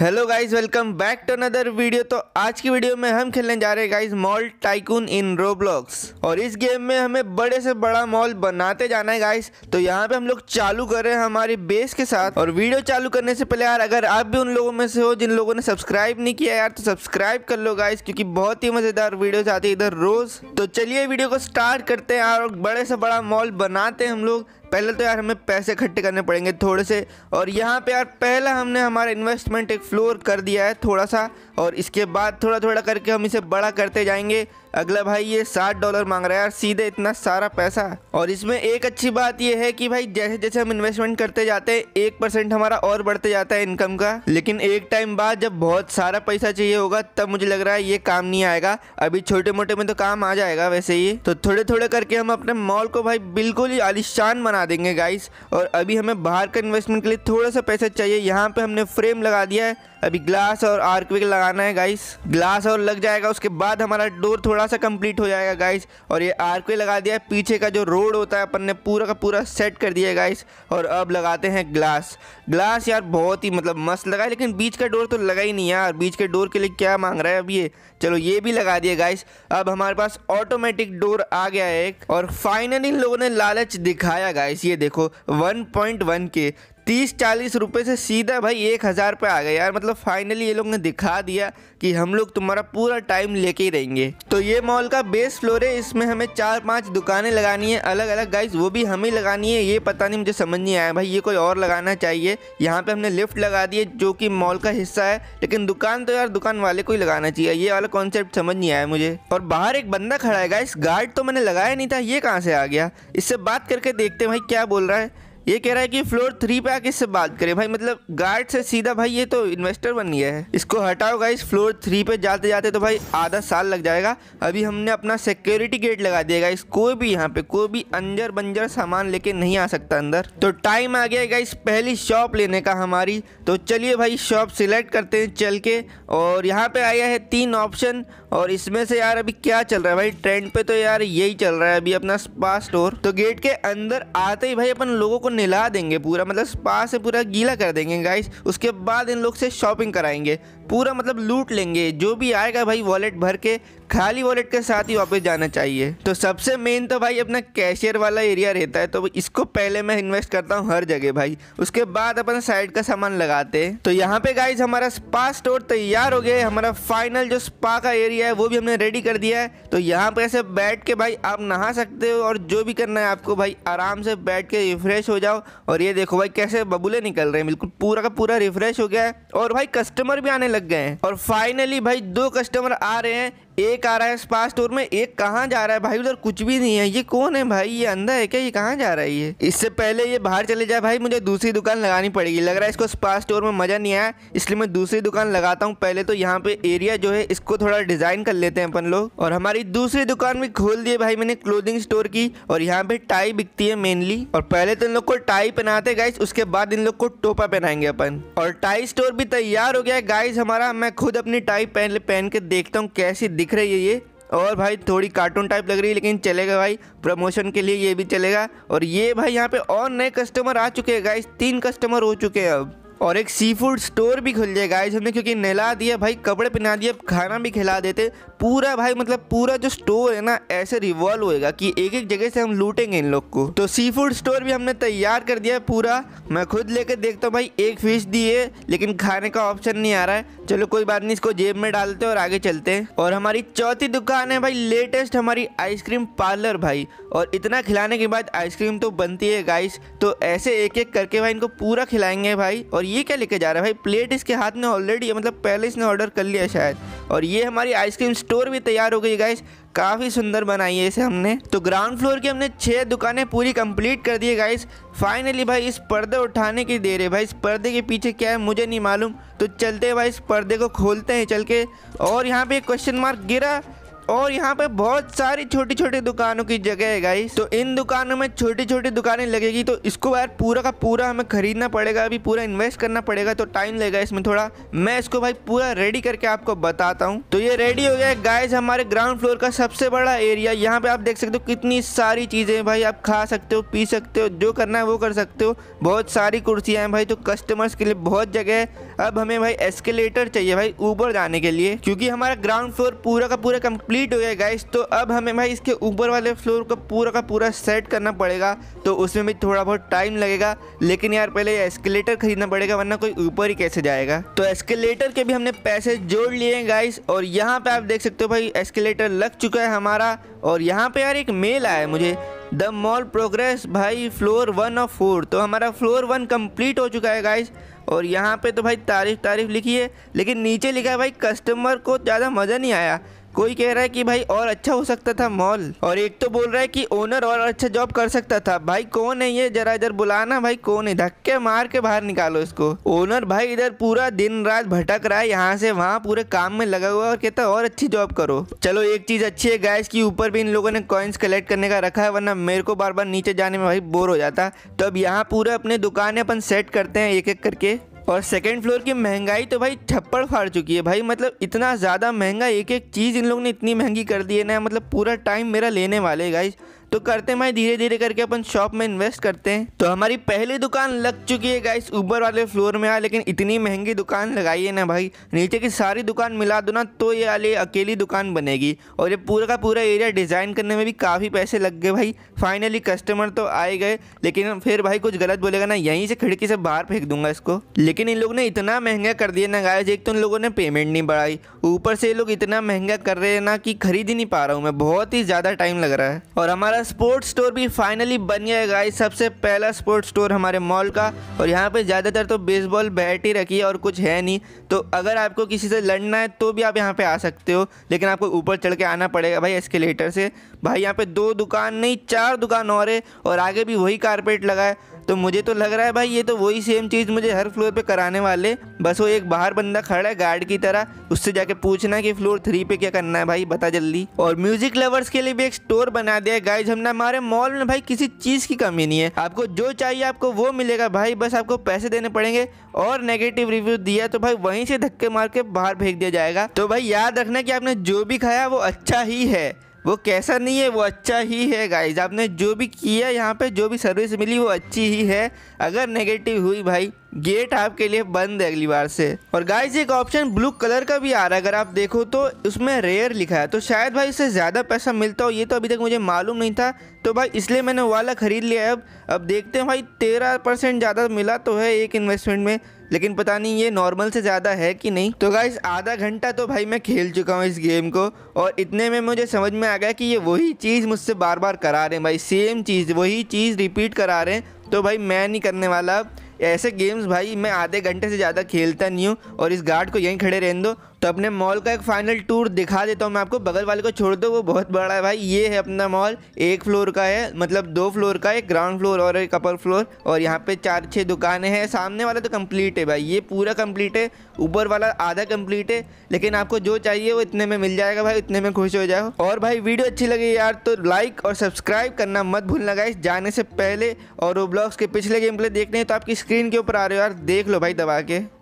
hello guys welcome back to another video तो आज की वीडियो में हम खेलने जा रहे हैं guys mall tycoon in Roblox और इस गेम में हमें बड़े से बड़ा मॉल बनाते जाना है गाइस तो यहाँ पे हम लोग चालू कर रहे हैं हमारी बेस के साथ और वीडियो चालू करने से पहले यार अगर आप भी उन लोगों में से हो जिन लोगों ने सब्सक्राइब नहीं किया यार तो सब्सक्राइब कर लो गाइस क्योंकि बहुत ही मजेदार वीडियो आती है इधर रोज तो चलिए वीडियो को स्टार्ट करते हैं और बड़े से बड़ा मॉल बनाते हैं हम लोग पहले तो यार हमें पैसे इकट्ठे करने पड़ेंगे थोड़े से और यहाँ पे यार पहला हमने हमारा इन्वेस्टमेंट एक फ्लोर कर दिया है थोड़ा सा और इसके बाद थोड़ा थोड़ा करके हम इसे बड़ा करते जाएंगे अगला भाई ये सात डॉलर मांग रहा है यार सीधे इतना सारा पैसा और इसमें एक अच्छी बात यह है कि भाई जैसे जैसे हम इन्वेस्टमेंट करते जाते हैं एक परसेंट हमारा और बढ़ते जाता है इनकम का लेकिन एक टाइम बाद जब बहुत सारा पैसा चाहिए होगा तब मुझे लग रहा है ये काम नहीं आएगा अभी छोटे मोटे में तो काम आ जाएगा वैसे ही तो थोड़े थोड़े करके हम अपने मॉल को भाई बिल्कुल ही आलिशान बना देंगे गाइस और अभी हमें बाहर का इन्वेस्टमेंट के लिए थोड़ा सा पैसा चाहिए यहाँ पे हमने फ्रेम लगा दिया है अभी ग्लास और आर्कविक लगाना है गाइस ग्लास और लग जाएगा उसके बाद हमारा डोर थोड़ा थोड़ा सा कंप्लीट हो जाएगा गाइस और ये आर्क भी लगा दिया है पीछे का जो रोड होता है अपन ने पूरा का पूरा सेट कर दिया है गाइस और अब लगाते हैं ग्लास ग्लास यार बहुत ही मतलब मस्त लगा है लेकिन बीच का डोर तो लगा ही नहीं यार बीच के डोर के लिए क्या मांग रहा है अब ये चलो ये भी लगा दिया गाइस अब हमारे पास ऑटोमेटिक डोर आ गया है एक और फाइनली लोगों ने लालच दिखाया गाइस ये देखो वन के तीस चालीस रुपये से सीधा भाई एक हज़ार पे आ गए यार मतलब फाइनली ये लोग ने दिखा दिया कि हम लोग तुम्हारा पूरा टाइम लेके ही रहेंगे तो ये मॉल का बेस फ्लोर है इसमें हमें चार पांच दुकानें लगानी है अलग अलग गाइस वो भी हमें लगानी है ये पता नहीं मुझे समझ नहीं आया भाई ये कोई और लगाना चाहिए यहाँ पर हमने लिफ्ट लगा दिए जो कि मॉल का हिस्सा है लेकिन दुकान तो यार दुकान वाले को ही लगाना चाहिए ये वाला कॉन्सेप्ट समझ नहीं आया मुझे और बाहर एक बंदा खड़ा है गाइस गार्ड तो मैंने लगाया नहीं था ये कहाँ से आ गया इससे बात करके देखते भाई क्या बोल रहा है ये कह रहा है कि फ्लोर थ्री पे आके इससे बात करें भाई मतलब गार्ड से सीधा भाई ये तो इन्वेस्टर बन गया है इसको हटाओ गाइस फ्लोर थ्री पे जाते जाते तो भाई आधा साल लग जाएगा अभी हमने अपना सिक्योरिटी गेट लगा दिया गाइस कोई भी यहाँ पे कोई भी अंजर बंजर सामान लेके नहीं आ सकता अंदर तो टाइम आ गया गाइस पहली शॉप लेने का हमारी तो चलिए भाई शॉप सिलेक्ट करते हैं चल के और यहाँ पे आया है तीन ऑप्शन और इसमें से यार अभी क्या चल रहा है भाई ट्रेंड पे तो यार यही चल रहा है अभी अपना स्पा स्टोर तो गेट के अंदर आते ही भाई अपन लोगों को नहला देंगे पूरा मतलब स्पा से पूरा गीला कर देंगे गाइस उसके बाद इन लोग से शॉपिंग कराएंगे पूरा मतलब लूट लेंगे जो भी आएगा भाई वॉलेट भर के खाली वॉलेट के साथ ही वापस जाना चाहिए तो सबसे मेन तो भाई अपना कैशियर वाला एरिया रहता है तो इसको पहले मैं इन्वेस्ट करता हूँ हर जगह भाई उसके बाद अपन साइड का सामान लगाते हैं तो यहाँ पे गाइज हमारा स्पा स्टोर तैयार हो गया है हमारा फाइनल जो स्पा का एरिया है वो भी हमने रेडी कर दिया है तो यहाँ पे ऐसे बैठ के भाई आप नहा सकते हो और जो भी करना है आपको भाई आराम से बैठ के रिफ्रेश हो जाओ और ये देखो भाई कैसे बबूले निकल रहे हैं बिल्कुल पूरा का पूरा रिफ्रेश हो गया है और भाई कस्टमर भी आने लग गए हैं और फाइनली भाई दो कस्टमर आ रहे हैं एक आ रहा है स्पास स्टोर में एक कहाँ जा रहा है भाई उधर कुछ भी नहीं है ये कौन है भाई ये अंदर है क्या ये कहाँ जा रहा है ये इससे पहले ये बाहर चले जाए भाई मुझे दूसरी दुकान लगानी पड़ेगी लग रहा है इसको स्पास स्टोर में मज़ा नहीं आया इसलिए मैं दूसरी दुकान लगाता हूँ पहले तो यहाँ पे एरिया जो है इसको थोड़ा डिज़ाइन कर लेते हैं अपन लोग और हमारी दूसरी दुकान भी खोल दी है भाई मैंने क्लोथिंग स्टोर की और यहाँ पे टाई बिकती है मेनली और पहले तो इन लोग को टाई पहनाते गाइस उसके बाद इन लोग को टोपा पहनाएंगे अपन और टाई स्टोर भी तैयार हो गया है गाइस हमारा मैं खुद अपनी टाई पहन पहन के देखता हूँ कैसी दिख दिख रही है ये और भाई थोड़ी कार्टून टाइप लग रही है लेकिन चलेगा भाई प्रमोशन के लिए ये भी चलेगा और ये भाई यहाँ पे और नए कस्टमर आ चुके हैं गाइस तीन कस्टमर हो चुके हैं अब और एक सी फूड स्टोर भी खुल जाए गाइस हमने क्योंकि नहला दिया भाई कपड़े पहना दिए खाना भी खिला देते पूरा भाई मतलब पूरा जो स्टोर है ना ऐसे रिवॉल्व होएगा कि एक एक जगह से हम लूटेंगे इन लोग को तो सी फूड स्टोर भी हमने तैयार कर दिया है पूरा मैं खुद लेके देखता हूँ भाई एक फिश दी है लेकिन खाने का ऑप्शन नहीं आ रहा है चलो कोई बात नहीं इसको जेब में डालते और आगे चलते हैं और हमारी चौथी दुकान है भाई लेटेस्ट हमारी आइसक्रीम पार्लर भाई और इतना खिलाने के बाद आइसक्रीम तो बनती है गाइस तो ऐसे एक एक करके भाई इनको पूरा खिलाएंगे भाई और ये क्या लेके जा रहा है भाई प्लेट इसके हाथ में ऑलरेडी मतलब पहले इसने ऑर्डर कर लिया शायद और ये हमारी आइसक्रीम स्टोर भी तैयार हो गई गाइस काफ़ी सुंदर बनाई है इसे हमने तो ग्राउंड फ्लोर की हमने छः दुकानें पूरी कंप्लीट कर दी है गाइस फाइनली भाई इस पर्दे उठाने की देर है भाई इस पर्दे के पीछे क्या है मुझे नहीं मालूम तो चलते भाई इस पर्दे को खोलते हैं चल के और यहाँ पे क्वेश्चन मार्क गिरा और यहाँ पे बहुत सारी छोटी छोटी दुकानों की जगह है गाइस तो इन दुकानों में छोटी छोटी दुकानें लगेगी तो इसको यार पूरा का पूरा हमें खरीदना पड़ेगा अभी पूरा इन्वेस्ट करना पड़ेगा तो टाइम लगेगा इसमें थोड़ा मैं इसको भाई पूरा रेडी करके आपको बताता हूँ तो ये रेडी हो गया है गाइस हमारे ग्राउंड फ्लोर का सबसे बड़ा एरिया यहाँ पे आप देख सकते हो कितनी सारी चीजें भाई आप खा सकते हो पी सकते हो जो करना है वो कर सकते हो बहुत सारी कुर्सियाँ हैं भाई तो कस्टमर्स के लिए बहुत जगह है अब हमें भाई एस्केलेटर चाहिए भाई ऊपर जाने के लिए क्योंकि हमारा ग्राउंड फ्लोर पूरा का पूरा कम्प्लीट कंप्लीट हो गया गाइस तो अब हमें भाई इसके ऊपर वाले फ्लोर को पूरा का पूरा सेट करना पड़ेगा तो उसमें भी थोड़ा बहुत टाइम लगेगा लेकिन यार पहले एस्केलेटर खरीदना पड़ेगा वरना कोई ऊपर ही कैसे जाएगा तो एस्केलेटर के भी हमने पैसे जोड़ लिए हैं गाइस और यहाँ पे आप देख सकते हो भाई एस्केलेटर लग चुका है हमारा और यहाँ पे यार एक मेल आया मुझे द मॉल प्रोग्रेस भाई फ्लोर वन ऑफ फोर तो हमारा फ्लोर वन कम्प्लीट हो चुका है गाइस और यहाँ पे तो भाई तारीफ तारीफ लिखी है लेकिन नीचे लिखा है भाई कस्टमर को ज़्यादा मज़ा नहीं आया कोई कह रहा है कि भाई और अच्छा हो सकता था मॉल और एक तो बोल रहा है कि ओनर और अच्छा जॉब कर सकता था भाई कौन है ये जरा इधर बुलाना भाई कौन है धक्के मार के बाहर निकालो इसको ओनर भाई इधर पूरा दिन रात भटक रहा है यहाँ से वहाँ पूरे काम में लगा हुआ और कहता है और अच्छी जॉब करो चलो एक चीज अच्छी है गैस की ऊपर भी इन लोगों ने कॉइन्स कलेक्ट करने का रखा है वरना मेरे को बार बार नीचे जाने में भाई बोर हो जाता तो अब यहाँ पूरा अपने दुकान अपन सेट करते हैं एक एक करके और सेकेंड फ्लोर की महंगाई तो भाई छप्पड़ फाड़ चुकी है भाई मतलब इतना ज़्यादा महंगा एक एक चीज़ इन लोग ने इतनी महंगी कर दी है ना मतलब पूरा टाइम मेरा लेने वाले गाइज तो करते मैं धीरे धीरे करके अपन शॉप में इन्वेस्ट करते हैं तो हमारी पहली दुकान लग चुकी है गाइस ऊपर वाले फ्लोर में आ हाँ, लेकिन इतनी महंगी दुकान लगाई है ना भाई नीचे की सारी दुकान मिला दो ना तो ये वाली अकेली दुकान बनेगी और ये पूरा का पूरा एरिया डिज़ाइन करने में भी काफ़ी पैसे लग गए भाई फाइनली कस्टमर तो आए गए लेकिन फिर भाई कुछ गलत बोलेगा ना यहीं से खिड़की से बाहर फेंक दूंगा इसको लेकिन इन लोग ने इतना महंगा कर दिया ना गाइस एक तो इन लोगों ने पेमेंट नहीं बढ़ाई ऊपर से ये लोग इतना महंगा कर रहे हैं ना कि खरीद ही नहीं पा रहा हूँ मैं बहुत ही ज़्यादा टाइम लग रहा है और हमारा स्पोर्ट्स स्टोर भी फाइनली बन गया है गाइस सबसे पहला स्पोर्ट्स स्टोर हमारे मॉल का और यहाँ पे ज़्यादातर तो बेसबॉल बैट ही रखी है और कुछ है नहीं तो अगर आपको किसी से लड़ना है तो भी आप यहाँ पे आ सकते हो लेकिन आपको ऊपर चढ़ के आना पड़ेगा भाई एस्केलेटर से भाई यहाँ पे दो दुकान नहीं चार दुकान और है और आगे भी वही कारपेट लगा है तो मुझे तो लग रहा है भाई ये तो वही सेम चीज़ मुझे हर फ्लोर पे कराने वाले बस वो एक बाहर बंदा खड़ा है गार्ड की तरह उससे जाके पूछना कि फ्लोर थ्री पे क्या करना है भाई बता जल्दी और म्यूजिक लवर्स के लिए भी एक स्टोर बना दिया है गाइज हमने हमारे मॉल में भाई किसी चीज़ की कमी नहीं है आपको जो चाहिए आपको वो मिलेगा भाई बस आपको पैसे देने पड़ेंगे और नेगेटिव रिव्यू दिया तो भाई वहीं से धक्के मार के बाहर फेंक दिया जाएगा तो भाई याद रखना कि आपने जो भी खाया वो अच्छा ही है वो कैसा नहीं है वो अच्छा ही है गाइज आपने जो भी किया यहाँ पे जो भी सर्विस मिली वो अच्छी ही है अगर नेगेटिव हुई भाई गेट आपके लिए बंद है अगली बार से और गाइस एक ऑप्शन ब्लू कलर का भी आ रहा है अगर आप देखो तो उसमें रेयर लिखा है तो शायद भाई इससे ज़्यादा पैसा मिलता हो ये तो अभी तक मुझे मालूम नहीं था तो भाई इसलिए मैंने वाला ख़रीद लिया है अब अब देखते हैं भाई तेरह परसेंट ज़्यादा मिला तो है एक इन्वेस्टमेंट में लेकिन पता नहीं ये नॉर्मल से ज़्यादा है कि नहीं तो गाइस आधा घंटा तो भाई मैं खेल चुका हूँ इस गेम को और इतने में मुझे समझ में आ गया कि ये वही चीज़ मुझसे बार बार करा रहे हैं भाई सेम चीज़ वही चीज़ रिपीट करा रहे हैं तो भाई मैं नहीं करने वाला ऐसे गेम्स भाई मैं आधे घंटे से ज़्यादा खेलता नहीं हूँ और इस गार्ड को यहीं खड़े रहने दो तो अपने मॉल का एक फाइनल टूर दिखा देता हूँ मैं आपको बगल वाले को छोड़ दो वो बहुत बड़ा है भाई ये है अपना मॉल एक फ्लोर का है मतलब दो फ्लोर का है ग्राउंड फ्लोर और एक अपर फ्लोर और यहाँ पे चार छः दुकानें हैं सामने वाला तो कंप्लीट है भाई ये पूरा कंप्लीट है ऊपर वाला आधा कंप्लीट है लेकिन आपको जो चाहिए वो इतने में मिल जाएगा भाई इतने में खुश हो जाओ और भाई वीडियो अच्छी लगी यार तो लाइक और सब्सक्राइब करना मत भूलना गाइस जाने से पहले और वो ब्लॉग्स के पिछले गेम प्ले देखने तो आपकी स्क्रीन के ऊपर आ रहे हो यार देख लो भाई दबा के